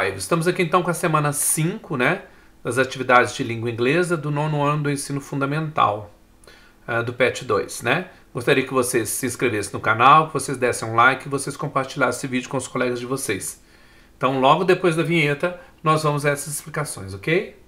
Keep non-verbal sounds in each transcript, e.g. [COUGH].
5. Estamos aqui então com a semana 5, né? Das atividades de língua inglesa do nono ano do ensino fundamental, uh, do PET 2, né? Gostaria que vocês se inscrevessem no canal, que vocês dessem um like, que vocês compartilhassem esse vídeo com os colegas de vocês. Então, logo depois da vinheta, nós vamos a essas explicações, ok?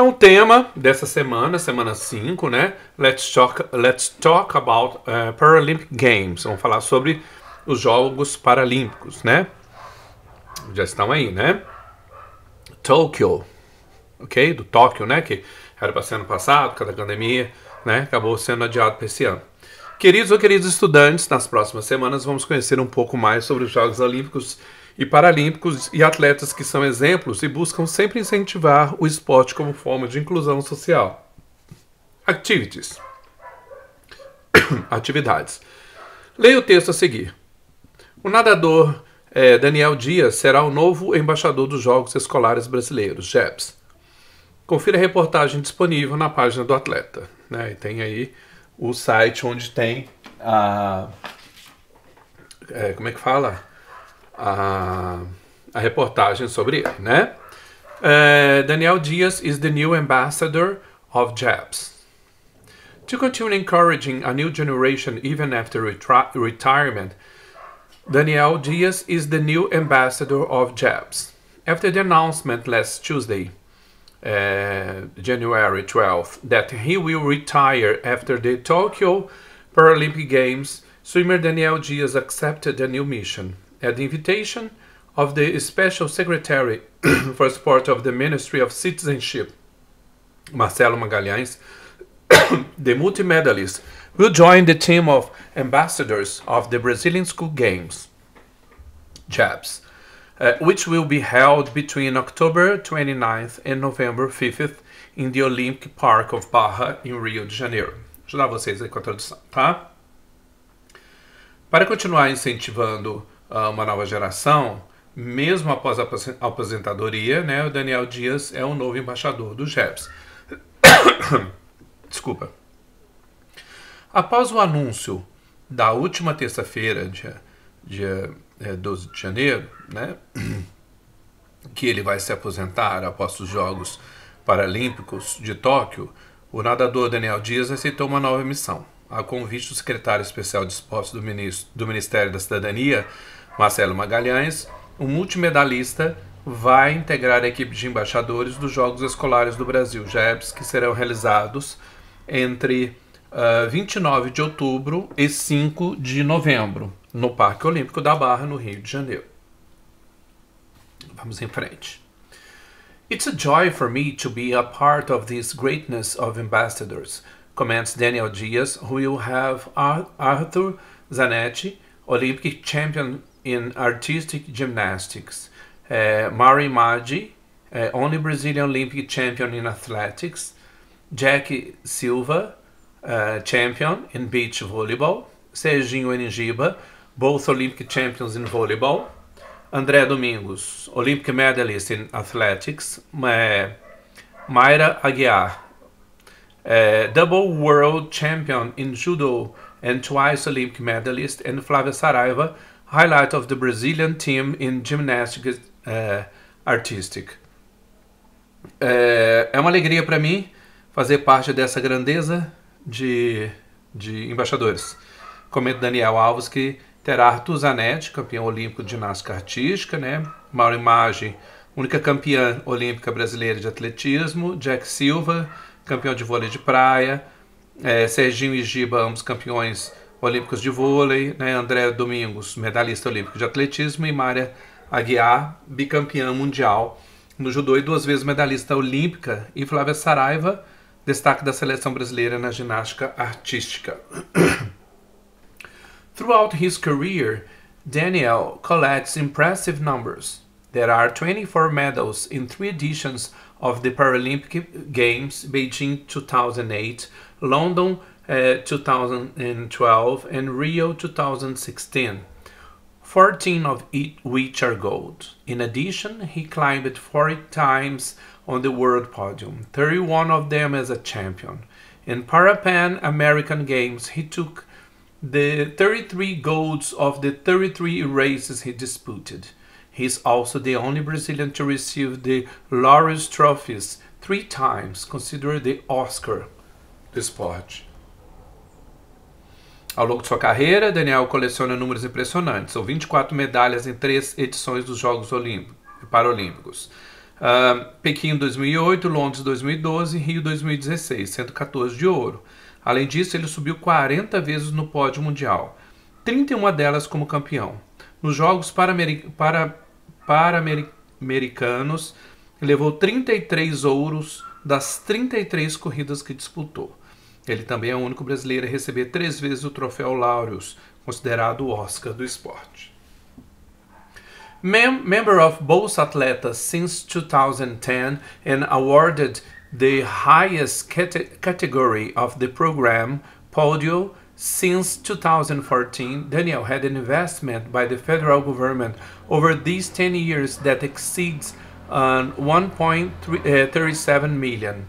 Então, o tema dessa semana, semana 5, né? Let's talk, let's talk about uh, Paralympic Games. Vamos falar sobre os Jogos Paralímpicos, né? Já estão aí, né? Tóquio, ok? Do Tóquio, né? Que era para ser ano passado, cada pandemia, né? Acabou sendo adiado para esse ano. Queridos ou queridos estudantes, nas próximas semanas vamos conhecer um pouco mais sobre os Jogos Olímpicos e paralímpicos e atletas que são exemplos e buscam sempre incentivar o esporte como forma de inclusão social. Activities. [COUGHS] Atividades. Leia o texto a seguir. O nadador é, Daniel Dias será o novo embaixador dos Jogos Escolares Brasileiros, JEPS. Confira a reportagem disponível na página do atleta. Né? E tem aí o site onde tem a. É, como é que fala? a, a reportagem sobre ele, né? Uh, Daniel Diaz is the new ambassador of JAPS. To continue encouraging a new generation even after retri- retirement, Daniel Diaz is the new ambassador of JAPS. After the announcement last Tuesday, uh, January 12th, that he will retire after the Tokyo Paralympic Games, swimmer Daniel Diaz accepted a new mission. at the invitation of the Special Secretary [CLEARS THROAT] for Support of the Ministry of Citizenship, Marcelo Magalhães, [CLEARS THROAT] the multi-medalist, will join the team of ambassadors of the Brazilian School Games, JABS, uh, which will be held between October 29th and November 5th in the Olympic Park of Barra, in Rio de Janeiro. Vou ajudar vocês aí com a tradução, tá? Para continuar incentivando uma nova geração, mesmo após a aposentadoria, né, o Daniel Dias é o novo embaixador do GEPS. [COUGHS] Desculpa. Após o anúncio da última terça-feira, dia, dia é, 12 de janeiro, né, [COUGHS] que ele vai se aposentar após os Jogos Paralímpicos de Tóquio, o nadador Daniel Dias aceitou uma nova missão. A convite do secretário especial de esportes do, ministro, do Ministério da Cidadania, Marcelo Magalhães, um multimedalista, vai integrar a equipe de embaixadores dos Jogos Escolares do Brasil, JEBS, que serão realizados entre uh, ah, 29 de outubro e 5 de novembro, no Parque Olímpico da Barra, no Rio de Janeiro. Vamos em frente. It's a joy for me to be a part of this greatness of ambassadors, comments Daniel Dias, who will have Arthur Zanetti, Olympic champion in Artistic Gymnastics. Uh, Mari Maggi, uh, only Brazilian Olympic champion in athletics. Jack Silva, uh, champion in beach volleyball. Serginho Enigiba, both Olympic champions in volleyball. André Domingos, Olympic medalist in athletics. Uh, Mayra Aguiar, uh, double world champion in judo and twice Olympic medalist. And Flávia Saraiva, highlight of the Brazilian team in gymnastics uh, eh, artistic. Eh, é, uma alegria para mim fazer parte dessa grandeza de, de embaixadores. Comenta Daniel Alves que terá Arthur Zanetti, campeão olímpico de ginástica artística, né? Mauro Imagem, única campeã olímpica brasileira de atletismo, Jack Silva, campeão de vôlei de praia, é, Serginho e Giba, ambos campeões olímpicos de vôlei, né? André Domingos, medalhista olímpico de atletismo, e Mária Aguiar, bicampeã mundial no judô e duas vezes medalhista olímpica, e Flávia Saraiva, destaque da seleção brasileira na ginástica artística. [CLEARS THROAT] Throughout his career, Daniel collects impressive numbers. There are 24 medals in three editions of the Paralympic Games Beijing 2008, London Uh, 2012 and Rio 2016, 14 of which are gold. In addition, he climbed 40 times on the world podium, 31 of them as a champion. In Parapan American Games, he took the 33 golds of the 33 races he disputed. He is also the only Brazilian to receive the Laureus trophies three times, considered the Oscar do esporte. Ao longo de sua carreira, Daniel coleciona números impressionantes. São 24 medalhas em três edições dos Jogos Paralímpicos. Uh, Pequim 2008, Londres 2012 e Rio 2016, 114 de ouro. Além disso, ele subiu 40 vezes no pódio mundial, 31 delas como campeão. Nos Jogos Paramericanos, para, para levou 33 ouros das 33 corridas que disputou. Ele também é o único brasileiro a receber três vezes o troféu Laureus, considerado o Oscar do esporte. Mem member of both atletas since 2010 and awarded the highest cate category of the program, Podio, Since 2014, Daniel had an investment by the federal government over these 10 years that exceeds uh, 1.37 uh, million.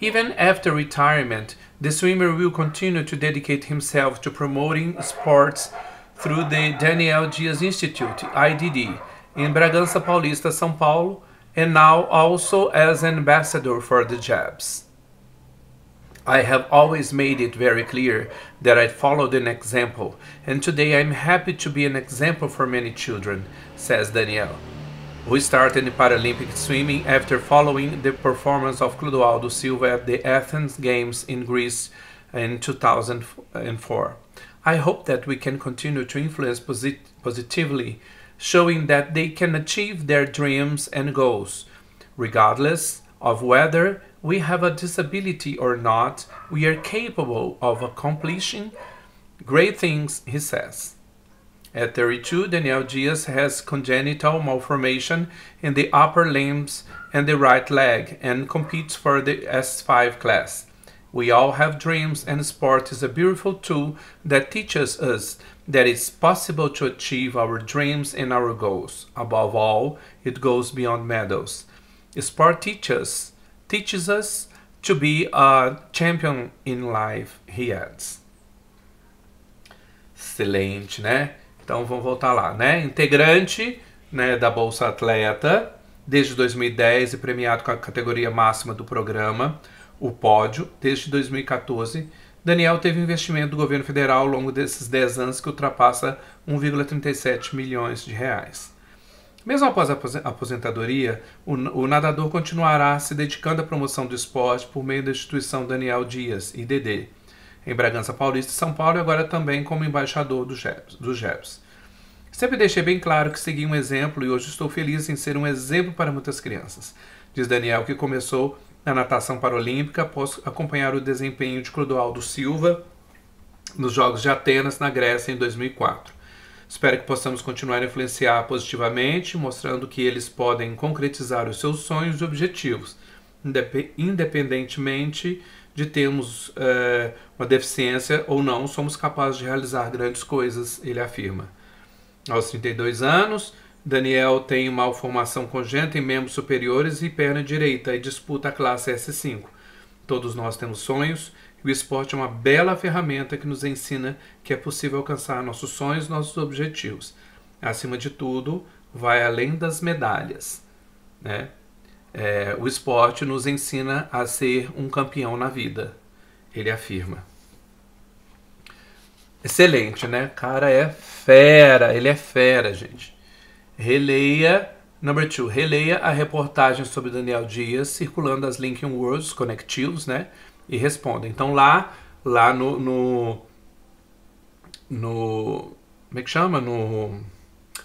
Even after retirement, the swimmer will continue to dedicate himself to promoting sports through the Daniel Dias Institute, IDD, in Bragança Paulista, São Paulo, and now also as ambassador for the JABS. I have always made it very clear that I followed an example, and today I'm happy to be an example for many children, says Danielle. We started Paralympic swimming after following the performance of Clodoaldo Silva at the Athens Games in Greece in 2004. I hope that we can continue to influence posit positively, showing that they can achieve their dreams and goals. Regardless of whether we have a disability or not, we are capable of accomplishing great things, he says. At 32, Daniel Diaz has congenital malformation in the upper limbs and the right leg and competes for the S5 class. We all have dreams, and sport is a beautiful tool that teaches us that it's possible to achieve our dreams and our goals. Above all, it goes beyond medals. Sport teaches, teaches us to be a champion in life, he adds. Excelente, né? Então vamos voltar lá, né? Integrante né, da Bolsa Atleta desde 2010 e premiado com a categoria máxima do programa, o pódio, desde 2014. Daniel teve investimento do governo federal ao longo desses 10 anos que ultrapassa 1,37 milhões de reais. Mesmo após a aposentadoria, o, o nadador continuará se dedicando à promoção do esporte por meio da instituição Daniel Dias, IDD, em Bragança Paulista e São Paulo e agora também como embaixador do GEPS. Sempre deixei bem claro que segui um exemplo e hoje estou feliz em ser um exemplo para muitas crianças. Diz Daniel que começou na natação paralímpica após acompanhar o desempenho de Clodoaldo Silva nos Jogos de Atenas, na Grécia, em 2004. Espero que possamos continuar a influenciar positivamente, mostrando que eles podem concretizar os seus sonhos e objetivos, independentemente de termos é, uma deficiência ou não, somos capazes de realizar grandes coisas, ele afirma. Aos 32 anos, Daniel tem malformação congênita em membros superiores e perna direita e disputa a classe S5. Todos nós temos sonhos e o esporte é uma bela ferramenta que nos ensina que é possível alcançar nossos sonhos, nossos objetivos. Acima de tudo, vai além das medalhas. Né? É, o esporte nos ensina a ser um campeão na vida, ele afirma. Excelente, né? Cara é fera, ele é fera, gente. Releia, number two, releia a reportagem sobre Daniel Dias circulando as LinkedIn Worlds Connectivos, né? E responda. Então lá, lá no, no, no como é que chama? No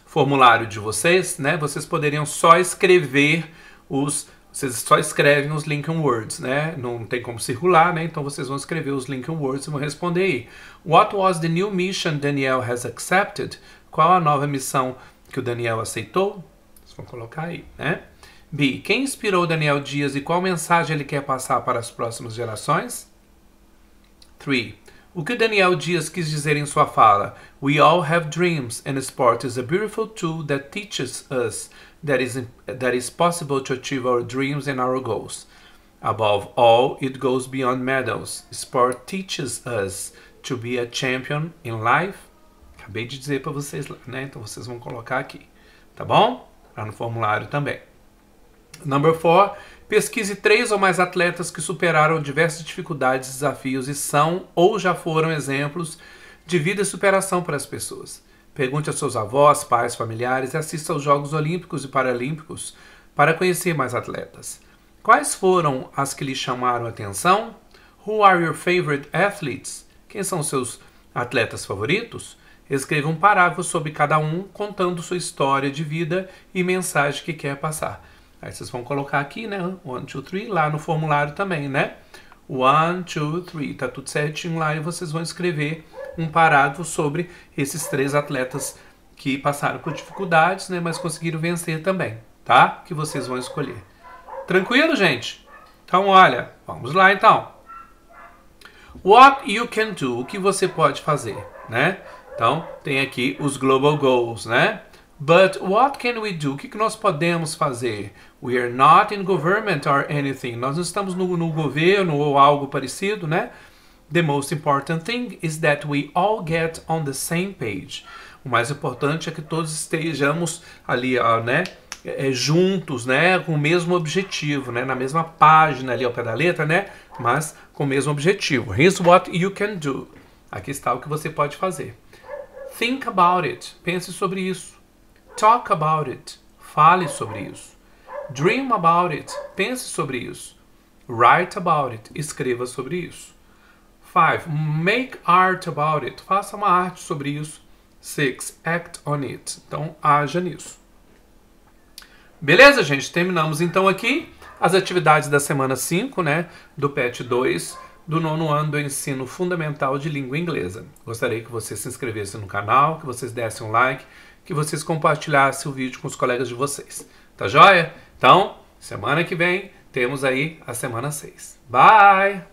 formulário de vocês, né? Vocês poderiam só escrever os vocês só escrevem os Lincoln Words, né? Não tem como circular, né? Então vocês vão escrever os Lincoln Words e vão responder aí. What was the new mission Daniel has accepted? Qual a nova missão que o Daniel aceitou? Vocês vão colocar aí, né? B. Quem inspirou Daniel Dias e qual mensagem ele quer passar para as próximas gerações? 3. O que Daniel Dias quis dizer em sua fala? We all have dreams, and sport is a beautiful tool that teaches us that is, that is possible to achieve our dreams and our goals. Above all, it goes beyond medals. Sport teaches us to be a champion in life. Acabei de dizer para vocês, né? Então vocês vão colocar aqui, tá bom? Lá no formulário também. Number four, Pesquise três ou mais atletas que superaram diversas dificuldades, desafios e são ou já foram exemplos de vida e superação para as pessoas. Pergunte a seus avós, pais, familiares e assista aos Jogos Olímpicos e Paralímpicos para conhecer mais atletas. Quais foram as que lhe chamaram a atenção? Who are your favorite athletes? Quem são seus atletas favoritos? Escreva um parágrafo sobre cada um, contando sua história de vida e mensagem que quer passar. Aí vocês vão colocar aqui, né? 1, 2, 3, lá no formulário também, né? 1, 2, 3, tá tudo certinho lá e vocês vão escrever um parágrafo sobre esses três atletas que passaram por dificuldades, né? Mas conseguiram vencer também, tá? Que vocês vão escolher. Tranquilo, gente? Então, olha, vamos lá então. What you can do, o que você pode fazer, né? Então, tem aqui os global goals, né? But what can we do? O que, que nós podemos fazer? We are not in government or anything. Nós não estamos no, no governo ou algo parecido, né? The most important thing is that we all get on the same page. O mais importante é que todos estejamos ali, né? É, é, juntos, né? Com o mesmo objetivo, né? Na mesma página ali ao pé da letra, né? Mas com o mesmo objetivo. Here's what you can do. Aqui está o que você pode fazer. Think about it. Pense sobre isso. Talk about it. Fale sobre isso. Dream about it. Pense sobre isso. Write about it. Escreva sobre isso. 5. Make art about it. Faça uma arte sobre isso. 6. Act on it. Então, haja nisso. Beleza, gente? Terminamos então aqui as atividades da semana 5, né? Do PET 2, do nono ano do ensino fundamental de língua inglesa. Gostaria que vocês se inscrevessem no canal, que vocês dessem um like, que vocês compartilhassem o vídeo com os colegas de vocês. Tá joia? Então, semana que vem temos aí a semana 6. Bye!